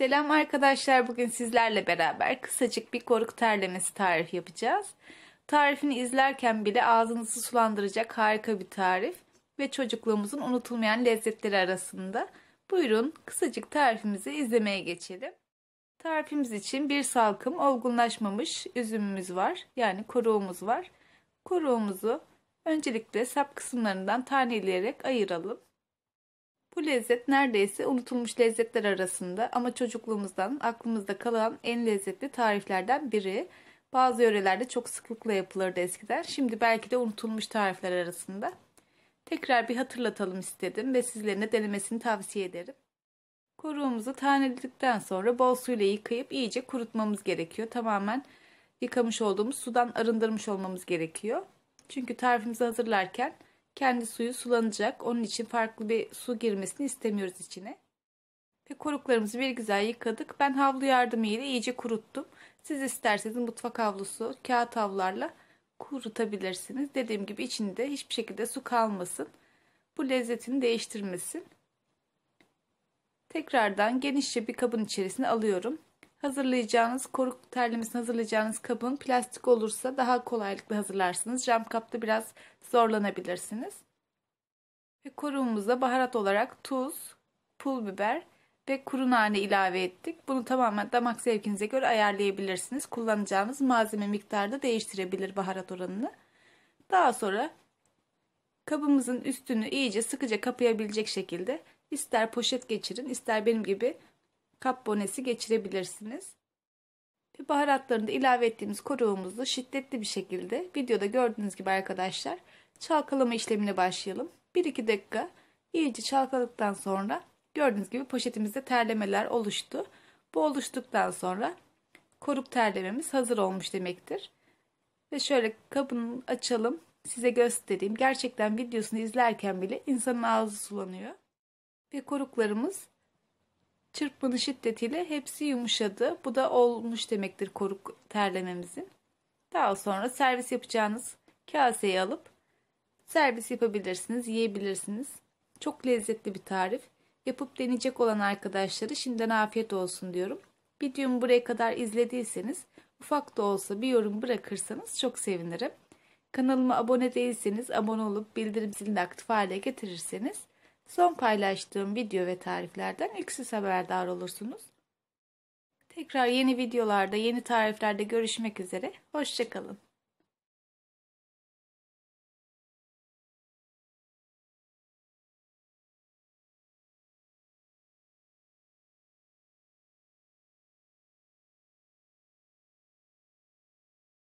Selam arkadaşlar. Bugün sizlerle beraber kısacık bir koruk terlemesi tarifi yapacağız. Tarifini izlerken bile ağzınızı sulandıracak harika bir tarif ve çocukluğumuzun unutulmayan lezzetleri arasında. Buyurun kısacık tarifimizi izlemeye geçelim. Tarifimiz için bir salkım olgunlaşmamış üzümümüz var. Yani koruğumuz var. Koruğumuzu öncelikle sap kısımlarından taneleyerek ayıralım. Bu lezzet neredeyse unutulmuş lezzetler arasında ama çocukluğumuzdan aklımızda kalan en lezzetli tariflerden biri. Bazı yörelerde çok sıklıkla yapılırdı eskiden. Şimdi belki de unutulmuş tarifler arasında. Tekrar bir hatırlatalım istedim ve sizlerine denemesini tavsiye ederim. Kuruğumuzu taneledikten sonra bol suyla yıkayıp iyice kurutmamız gerekiyor. Tamamen yıkamış olduğumuz sudan arındırmış olmamız gerekiyor. Çünkü tarifimizi hazırlarken kendi suyu sulanacak. Onun için farklı bir su girmesini istemiyoruz içine. Ve koruklarımızı bir güzel yıkadık. Ben havlu yardımıyla iyice kuruttum. Siz isterseniz mutfak havlusu, kağıt havlarla kurutabilirsiniz. Dediğim gibi içinde hiçbir şekilde su kalmasın. Bu lezzetini değiştirmesin. Tekrardan genişçe bir kabın içerisine alıyorum. Hazırlayacağınız koruk terlemesini hazırlayacağınız kabın plastik olursa daha kolaylıkla hazırlarsınız. Cam kapta biraz zorlanabilirsiniz. Ve koruğumuza baharat olarak tuz, pul biber ve kuru nane ilave ettik. Bunu tamamen damak zevkinize göre ayarlayabilirsiniz. Kullanacağınız malzeme miktarı da değiştirebilir baharat oranını. Daha sonra kabımızın üstünü iyice sıkıca kapayabilecek şekilde ister poşet geçirin ister benim gibi kap geçirebilirsiniz. Ve baharatlarını da ilave ettiğimiz koruğumuzu şiddetli bir şekilde videoda gördüğünüz gibi arkadaşlar çalkalama işlemine başlayalım. 1-2 dakika iyice çalkaladıktan sonra gördüğünüz gibi poşetimizde terlemeler oluştu. Bu oluştuktan sonra koruk terlememiz hazır olmuş demektir. Ve şöyle kabını açalım size göstereyim. Gerçekten videosunu izlerken bile insanın ağzı sulanıyor. Ve koruklarımız çırpmanın şiddetiyle hepsi yumuşadı. Bu da olmuş demektir koruk terlememizin. Daha sonra servis yapacağınız kaseyi alıp servis yapabilirsiniz, yiyebilirsiniz. Çok lezzetli bir tarif. Yapıp deneyecek olan arkadaşları şimdiden afiyet olsun diyorum. Videomu buraya kadar izlediyseniz ufak da olsa bir yorum bırakırsanız çok sevinirim. Kanalıma abone değilseniz abone olup bildirim zilini aktif hale getirirseniz Son paylaştığım video ve tariflerden ilk siz haberdar olursunuz. Tekrar yeni videolarda, yeni tariflerde görüşmek üzere. Hoşçakalın.